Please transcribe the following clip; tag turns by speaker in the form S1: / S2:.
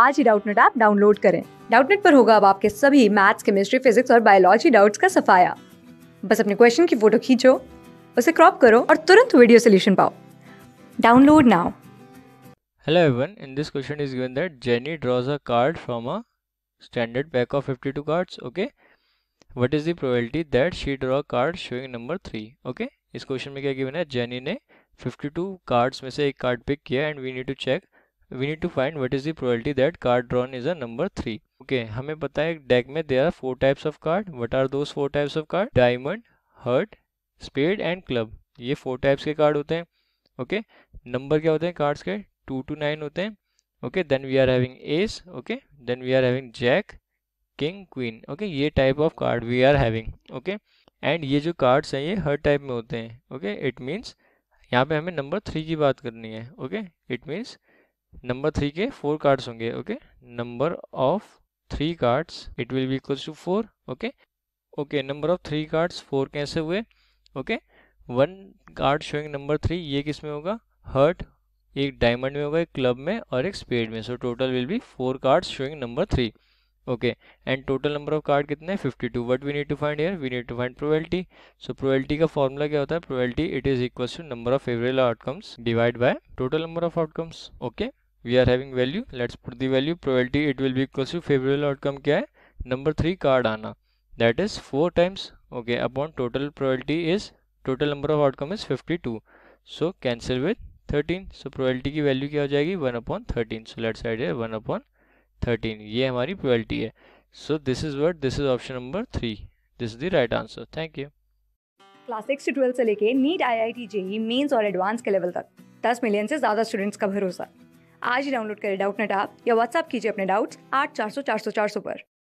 S1: आज ही Doubtnut app download करें डाउटनेट पर होगा अब आपके सभी मैथ्स केमिस्ट्री फिजिक्स और बायोलॉजी डाउट्स का सफाया बस अपने क्वेश्चन की फोटो खींचो उसे क्रॉप करो और तुरंत वीडियो सोल्यूशन पाओ download now
S2: hello everyone in this question is given that Jenny draws a card from a standard pack of 52 cards okay what is the probability that she draw card showing number number 3, okay? इस question में क्या given है jenny ने 52 cards में से एक card pick किया and we need to check we need to find what is the probability that card drawn is a number three okay हमें पता है डेक में there are four types of card what are those four types of card diamond heart spade and club ये four types के card होते हैं okay okay? Number क्या होते हैं कार्ड्स के टू टू नाइन होते हैं okay then we are having ace okay then we are having jack king queen okay ये type of card we are having okay and ये जो कार्ड्स हैं ये हर टाइप में होते हैं ओके इट मीन्स यहाँ पे हमें नंबर थ्री की बात करनी है okay it means number three के फोर कार्ड्स होंगे okay number of three cards it will be equals to four okay okay number of three cards four कैसे हुए okay one card showing number three ये किस में होगा hurt एक diamond में होगा एक क्लब में और एक स्पेड में so total will be four cards showing number three okay and total number of card कितने fifty two what we need to find we need to find probability so probability का formula क्या होता है probability it is equal to number of favourable outcomes divide by total number of outcomes okay we are having value let's put the value probability it will be equal to favourable outcome क्या है number three card आना that is four times okay upon total probability is total number of outcome is fifty two so cancel with thirteen so probability की value क्या हो जाएगी one upon thirteen so let's आइड one upon thirteen ये हमारी ट्वेल्टी है so this is word this is option number three this is the right answer thank you
S1: class six से ट्वेल्थ से लेके NEET I I T JEE mains और advance के लेवल तक दस मिलियन से ज़्यादा स्टूडेंट्स का भरोसा आज ही डाउनलोड करें डाउट नेट आप या व्हाट्सअप कीजिए अपने डाउट्स आठ चार सौ चार सौ चार सौ पर